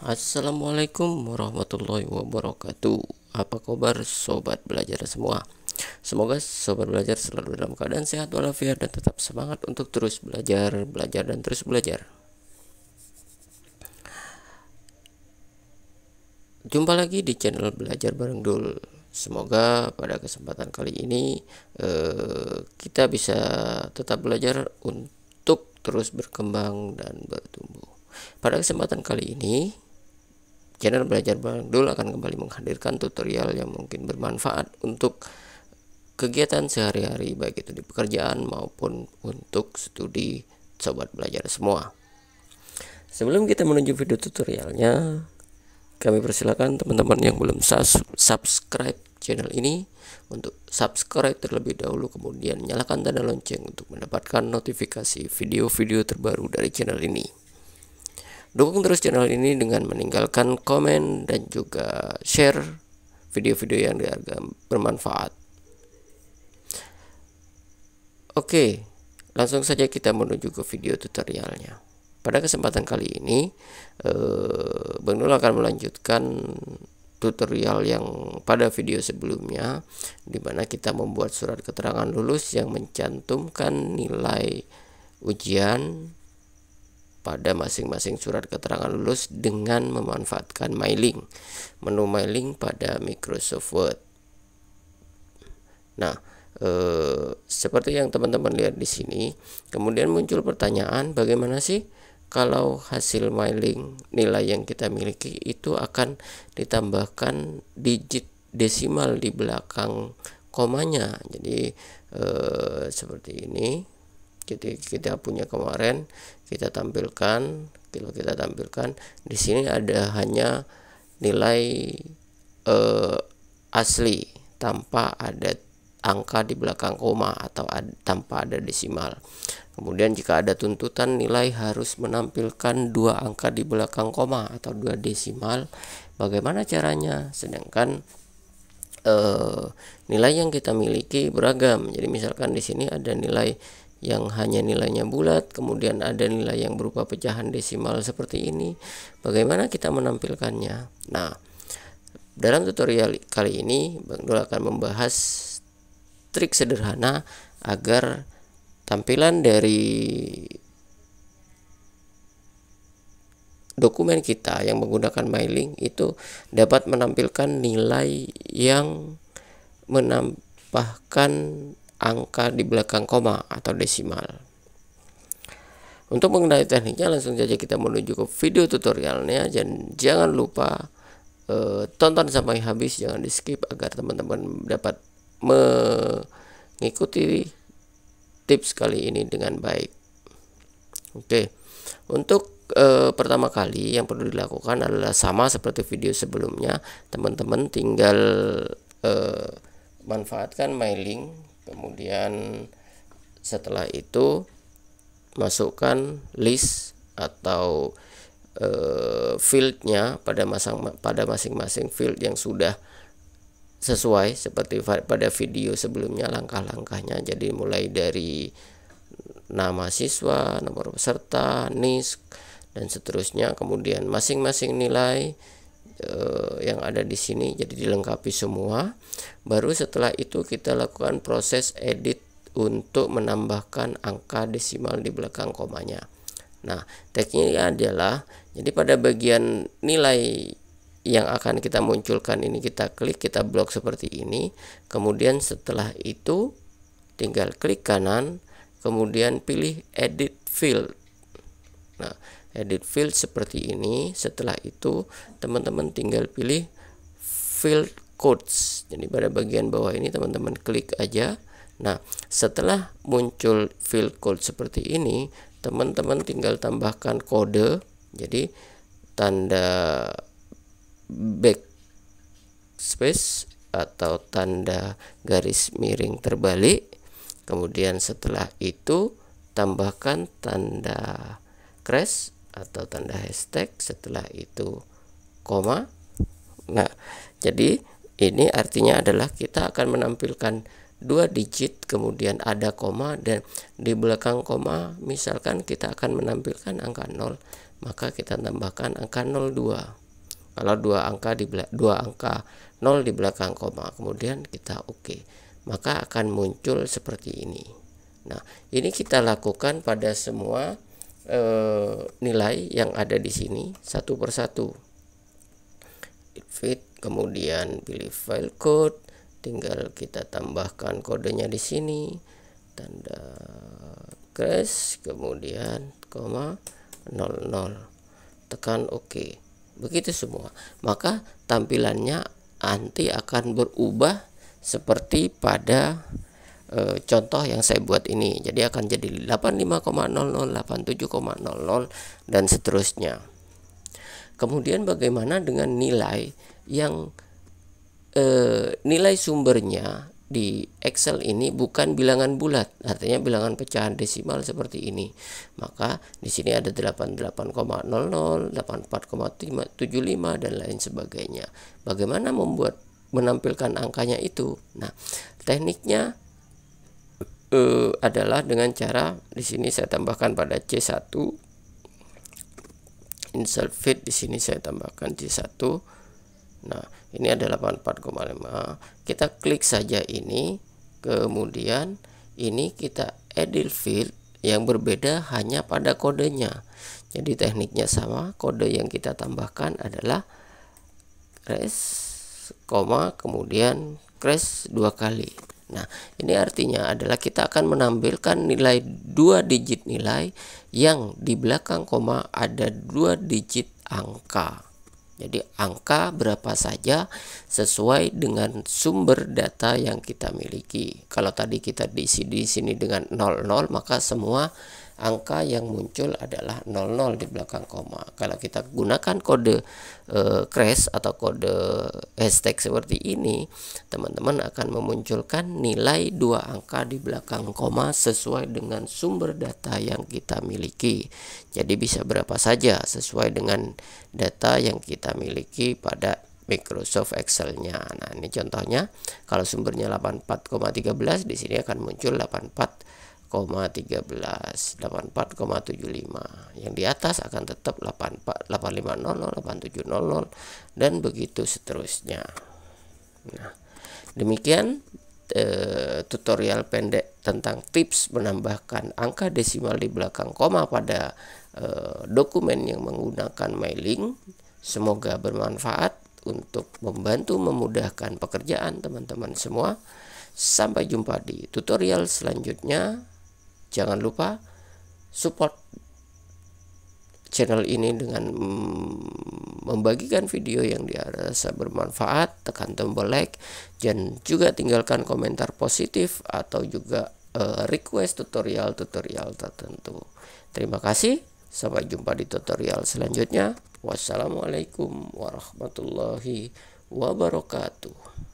Assalamualaikum warahmatullahi wabarakatuh. Apa kabar sobat belajar semua? Semoga sobat belajar selalu dalam keadaan sehat walafiat dan tetap semangat untuk terus belajar, belajar dan terus belajar. Jumpa lagi di channel Belajar Bareng Dul. Semoga pada kesempatan kali ini eh, kita bisa tetap belajar untuk terus berkembang dan bertumbuh. Pada kesempatan kali ini, channel Belajar Bang Dul akan kembali menghadirkan tutorial yang mungkin bermanfaat untuk kegiatan sehari-hari baik itu di pekerjaan maupun untuk studi sobat belajar semua. Sebelum kita menuju video tutorialnya, kami persilakan teman-teman yang belum subscribe channel ini untuk subscribe terlebih dahulu kemudian nyalakan tanda lonceng untuk mendapatkan notifikasi video-video terbaru dari channel ini. Dukung terus channel ini dengan meninggalkan komen dan juga share video-video yang dianggap bermanfaat. Oke, langsung saja kita menuju ke video tutorialnya. Pada kesempatan kali ini, eh, Bang Nul akan melanjutkan tutorial yang pada video sebelumnya, di mana kita membuat surat keterangan lulus yang mencantumkan nilai ujian pada masing-masing surat keterangan lulus dengan memanfaatkan MyLink, menu MyLink pada Microsoft Word. Nah, eh, seperti yang teman-teman lihat di sini, kemudian muncul pertanyaan bagaimana sih kalau hasil MyLink nilai yang kita miliki itu akan ditambahkan digit desimal di belakang komanya jadi eh, seperti ini jadi kita punya kemarin kita tampilkan kalau kita tampilkan di sini ada hanya nilai eh, asli tanpa ada angka di belakang koma atau ad, tanpa ada desimal kemudian jika ada tuntutan nilai harus menampilkan dua angka di belakang koma atau dua desimal bagaimana caranya sedangkan eh, nilai yang kita miliki beragam jadi misalkan di sini ada nilai yang hanya nilainya bulat, kemudian ada nilai yang berupa pecahan desimal seperti ini. Bagaimana kita menampilkannya? Nah, dalam tutorial kali ini Bang Dul akan membahas trik sederhana agar tampilan dari dokumen kita yang menggunakan mailing itu dapat menampilkan nilai yang menambahkan angka di belakang koma atau desimal. Untuk mengenai tekniknya langsung saja kita menuju ke video tutorialnya dan jangan lupa e, tonton sampai habis jangan di skip agar teman-teman dapat mengikuti tips kali ini dengan baik. Oke. Untuk e, pertama kali yang perlu dilakukan adalah sama seperti video sebelumnya, teman-teman tinggal e, manfaatkan mailing kemudian setelah itu masukkan list atau uh, fieldnya pada masang pada masing-masing field yang sudah sesuai seperti pada video sebelumnya langkah-langkahnya jadi mulai dari nama siswa nomor peserta nis dan seterusnya kemudian masing-masing nilai uh, yang ada di sini jadi dilengkapi semua baru setelah itu kita lakukan proses edit untuk menambahkan angka desimal di belakang komanya nah tekniknya adalah jadi pada bagian nilai yang akan kita munculkan ini kita klik kita blok seperti ini kemudian setelah itu tinggal klik kanan kemudian pilih edit field nah edit field seperti ini setelah itu teman-teman tinggal pilih field codes jadi pada bagian bawah ini teman-teman klik aja nah setelah muncul field code seperti ini teman-teman tinggal tambahkan kode jadi tanda backspace atau tanda garis miring terbalik kemudian setelah itu tambahkan tanda crash atau tanda hashtag setelah itu koma nah jadi ini artinya adalah kita akan menampilkan dua digit kemudian ada koma dan di belakang koma misalkan kita akan menampilkan angka 0 maka kita tambahkan angka 02 kalau dua angka di dua angka 0 di belakang koma kemudian kita oke okay. maka akan muncul seperti ini nah ini kita lakukan pada semua e, nilai yang ada di sini satu persatu fit kemudian pilih file code tinggal kita tambahkan kodenya di sini tanda crash kemudian koma 00 tekan OK begitu semua maka tampilannya nanti akan berubah seperti pada e, contoh yang saya buat ini jadi akan jadi 85,00 87,00 dan seterusnya kemudian bagaimana dengan nilai yang e, nilai sumbernya di Excel ini bukan bilangan bulat, artinya bilangan pecahan desimal seperti ini. Maka di sini ada 88,00, 84,75 dan lain sebagainya. Bagaimana membuat menampilkan angkanya itu? Nah, tekniknya Eh, adalah dengan cara di sini saya tambahkan pada C1 insert fit di sini saya tambahkan C1 nah ini ada 84,5 kita klik saja ini kemudian ini kita edit field yang berbeda hanya pada kodenya jadi tekniknya sama kode yang kita tambahkan adalah res, koma kemudian crash dua kali Nah, ini artinya adalah kita akan menampilkan nilai dua digit nilai yang di belakang koma ada dua digit angka. Jadi angka berapa saja sesuai dengan sumber data yang kita miliki. Kalau tadi kita diisi di sini dengan 00 maka semua angka yang muncul adalah 00 di belakang koma. Kalau kita gunakan kode e, crash atau kode hashtag seperti ini, teman-teman akan memunculkan nilai dua angka di belakang koma sesuai dengan sumber data yang kita miliki. Jadi bisa berapa saja sesuai dengan data yang kita miliki pada Microsoft Excel-nya. Nah, ini contohnya kalau sumbernya 84,13 di sini akan muncul 84 84,13 84,75 yang di atas akan tetap 84 8500 nol dan begitu seterusnya nah demikian eh, tutorial pendek tentang tips menambahkan angka desimal di belakang koma pada eh, dokumen yang menggunakan mailing semoga bermanfaat untuk membantu memudahkan pekerjaan teman-teman semua Sampai jumpa di tutorial selanjutnya jangan lupa support channel ini dengan membagikan video yang dirasa bermanfaat tekan tombol like dan juga tinggalkan komentar positif atau juga uh, request tutorial-tutorial tertentu terima kasih sampai jumpa di tutorial selanjutnya wassalamualaikum warahmatullahi wabarakatuh